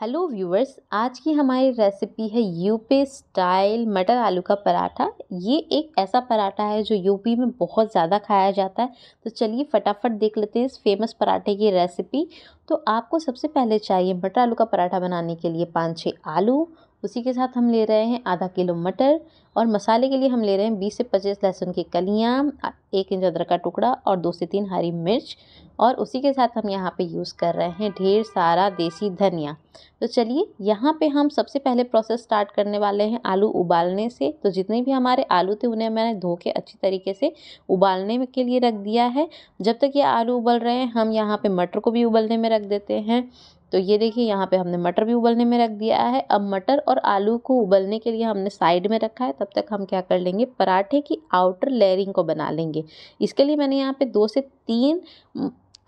hello viewers आज की हमारी रेसिपी है यूपी स्टाइल मटर आलू का पराठा ये एक ऐसा पराठा है जो यूपी में बहुत ज़्यादा खाया जाता है तो चलिए फटाफट देख लेते हैं इस फेमस पराठे की रेसिपी तो आपको सबसे पहले चाहिए मटर आलू का पराठा बनाने के लिए पाँच छः आलू उसी के साथ हम ले रहे हैं आधा किलो मटर और मसाले के लिए हम ले रहे हैं बीस से पच्चीस लहसुन की कलियाँ एक इंच अदरक का टुकड़ा और दो से तीन हरी मिर्च और उसी के साथ हम यहाँ पे यूज़ कर रहे हैं ढेर सारा देसी धनिया तो चलिए यहाँ पे हम सबसे पहले प्रोसेस स्टार्ट करने वाले हैं आलू उबालने से तो जितने भी हमारे आलू थे उन्हें मैंने धो के अच्छी तरीके से उबालने के लिए रख दिया है जब तक ये आलू उबल रहे हैं हम यहाँ पर मटर को भी उबलने में रख देते हैं तो ये देखिए यहाँ पे हमने मटर भी उबलने में रख दिया है अब मटर और आलू को उबलने के लिए हमने साइड में रखा है तब तक हम क्या कर लेंगे पराठे की आउटर लेयरिंग को बना लेंगे इसके लिए मैंने यहाँ पे दो से तीन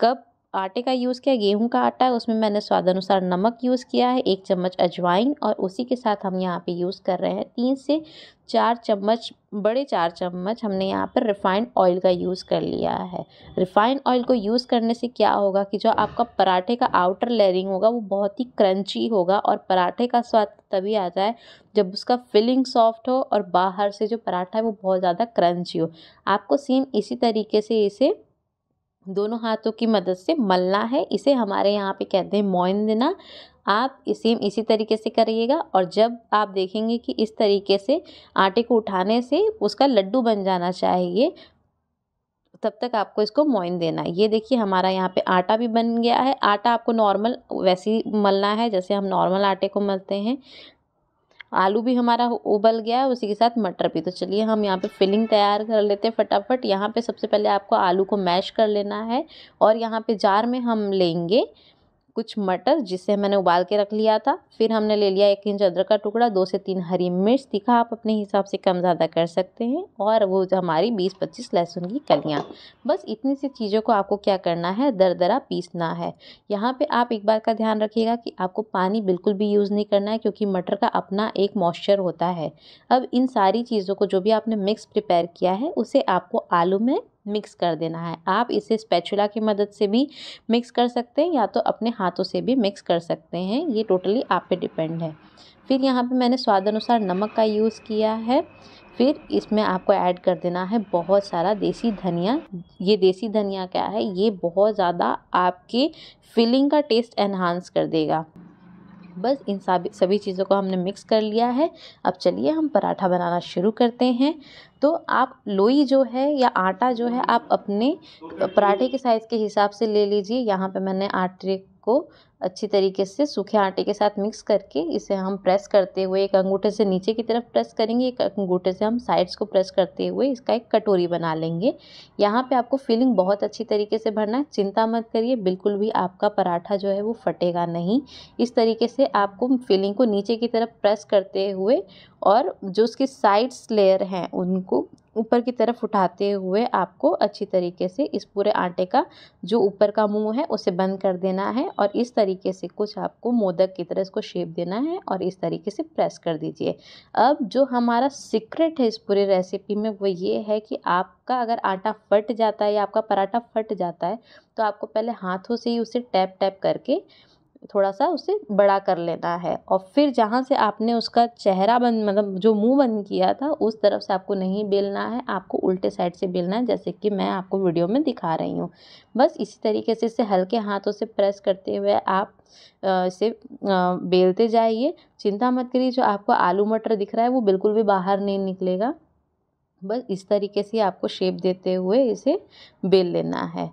कप आटे का यूज़ किया गेहूं का आटा है उसमें मैंने स्वाद अनुसार नमक यूज़ किया है एक चम्मच अजवाइन और उसी के साथ हम यहाँ पे यूज़ कर रहे हैं तीन से चार चम्मच बड़े चार चम्मच हमने यहाँ पर रिफ़ाइंड ऑयल का यूज़ कर लिया है रिफ़ाइंड ऑयल को यूज़ करने से क्या होगा कि जो आपका पराठे का आउटर लेयरिंग होगा वो बहुत ही क्रंची होगा और पराठे का स्वाद तभी आता है जब उसका फिलिंग सॉफ्ट हो और बाहर से जो पराठा है वो बहुत ज़्यादा क्रंची हो आपको सेम इसी तरीके से इसे दोनों हाथों की मदद से मलना है इसे हमारे यहाँ पे कहते हैं मोइन देना आप इसी इसी तरीके से करिएगा और जब आप देखेंगे कि इस तरीके से आटे को उठाने से उसका लड्डू बन जाना चाहिए तब तक आपको इसको मोइन देना है ये देखिए हमारा यहाँ पे आटा भी बन गया है आटा आपको नॉर्मल वैसे ही मलना है जैसे हम नॉर्मल आटे को मलते हैं आलू भी हमारा उबल गया है उसी के साथ मटर भी तो चलिए हम यहाँ पे फिलिंग तैयार कर लेते हैं फटाफट यहाँ पे सबसे पहले आपको आलू को मैश कर लेना है और यहाँ पे जार में हम लेंगे कुछ मटर जिसे मैंने उबाल के रख लिया था फिर हमने ले लिया एक इंच अदरक का टुकड़ा दो से तीन हरी मिर्च तीखा आप अपने हिसाब से कम ज़्यादा कर सकते हैं और वो हमारी बीस पच्चीस लहसुन की कलियाँ बस इतनी सी चीज़ों को आपको क्या करना है दरदरा पीसना है यहाँ पर आप एक बार का ध्यान रखिएगा कि आपको पानी बिल्कुल भी यूज़ नहीं करना है क्योंकि मटर का अपना एक मॉइस्चर होता है अब इन सारी चीज़ों को जो भी आपने मिक्स प्रिपेयर किया है उसे आपको आलू में मिक्स कर देना है आप इसे स्पैचुला की मदद से भी मिक्स कर सकते हैं या तो अपने हाथों से भी मिक्स कर सकते हैं ये टोटली आप पे डिपेंड है फिर यहाँ पे मैंने स्वाद अनुसार नमक का यूज़ किया है फिर इसमें आपको ऐड कर देना है बहुत सारा देसी धनिया ये देसी धनिया क्या है ये बहुत ज़्यादा आपके फिलिंग का टेस्ट एनहांस कर देगा बस इन सभी चीज़ों को हमने मिक्स कर लिया है अब चलिए हम पराठा बनाना शुरू करते हैं तो आप लोई जो है या आटा जो है आप अपने पराठे के साइज़ के हिसाब से ले लीजिए यहाँ पे मैंने आटे को अच्छी तरीके से सूखे आटे के साथ मिक्स करके इसे हम प्रेस करते हुए एक अंगूठे से नीचे की तरफ प्रेस करेंगे एक अंगूठे से हम साइड्स को प्रेस करते हुए इसका एक कटोरी बना लेंगे यहाँ पे आपको फिलिंग बहुत अच्छी तरीके से भरना है चिंता मत करिए बिल्कुल भी आपका पराठा जो है वो फटेगा नहीं इस तरीके से आपको फिलिंग को नीचे की तरफ प्रेस करते हुए और जो उसकी साइड्स लेयर हैं उनको ऊपर की तरफ उठाते हुए आपको अच्छी तरीके से इस पूरे आटे का जो ऊपर का मुंह है उसे बंद कर देना है और इस तरीके से कुछ आपको मोदक की तरह इसको शेप देना है और इस तरीके से प्रेस कर दीजिए अब जो हमारा सीक्रेट है इस पूरे रेसिपी में वो ये है कि आपका अगर आटा फट जाता है या आपका पराठा फट जाता है तो आपको पहले हाथों से ही उसे टैप टैप करके थोड़ा सा उसे बड़ा कर लेना है और फिर जहाँ से आपने उसका चेहरा बन मतलब जो मुंह बंद किया था उस तरफ से आपको नहीं बेलना है आपको उल्टे साइड से बेलना है जैसे कि मैं आपको वीडियो में दिखा रही हूँ बस इसी तरीके से इसे हल्के हाथों से प्रेस करते हुए आप इसे बेलते जाइए चिंता मत करिए जो आपको आलू मटर दिख रहा है वो बिल्कुल भी बाहर नहीं निकलेगा बस इस तरीके से आपको शेप देते हुए इसे बेल लेना है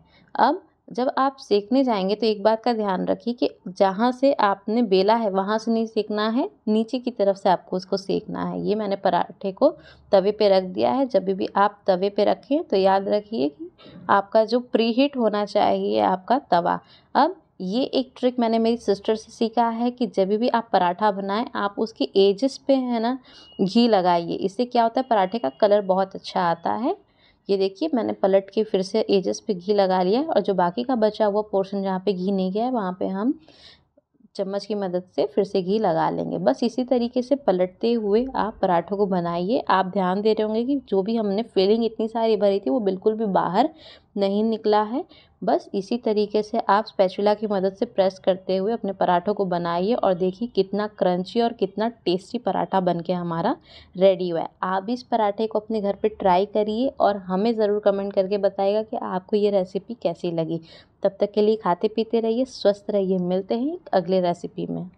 अब जब आप सेकने जाएंगे तो एक बात का ध्यान रखिए कि जहाँ से आपने बेला है वहाँ से नहीं सेकना है नीचे की तरफ से आपको उसको सेकना है ये मैंने पराठे को तवे पे रख दिया है जब भी आप तवे पे रखें तो याद रखिए कि आपका जो प्री हीट होना चाहिए आपका तवा अब ये एक ट्रिक मैंने मेरी सिस्टर से सीखा है कि जब भी आप पराठा बनाएं आप उसकी एजेस पे है ना घी लगाइए इससे क्या होता है पराठे का कलर बहुत अच्छा आता है ये देखिए मैंने पलट के फिर से एजेस पे घी लगा लिया और जो बाकी का बचा हुआ पोर्शन जहाँ पे घी नहीं गया है वहाँ पे हम चम्मच की मदद से फिर से घी लगा लेंगे बस इसी तरीके से पलटते हुए आप पराठों को बनाइए आप ध्यान दे रहे होंगे कि जो भी हमने फिलिंग इतनी सारी भरी थी वो बिल्कुल भी बाहर नहीं निकला है बस इसी तरीके से आप स्पैचुला की मदद से प्रेस करते हुए अपने पराठों को बनाइए और देखिए कितना क्रंची और कितना टेस्टी पराठा बनके हमारा रेडी हुआ है आप इस पराठे को अपने घर पे ट्राई करिए और हमें ज़रूर कमेंट करके बताएगा कि आपको ये रेसिपी कैसी लगी तब तक के लिए खाते पीते रहिए स्वस्थ रहिए मिलते हैं अगले रेसिपी में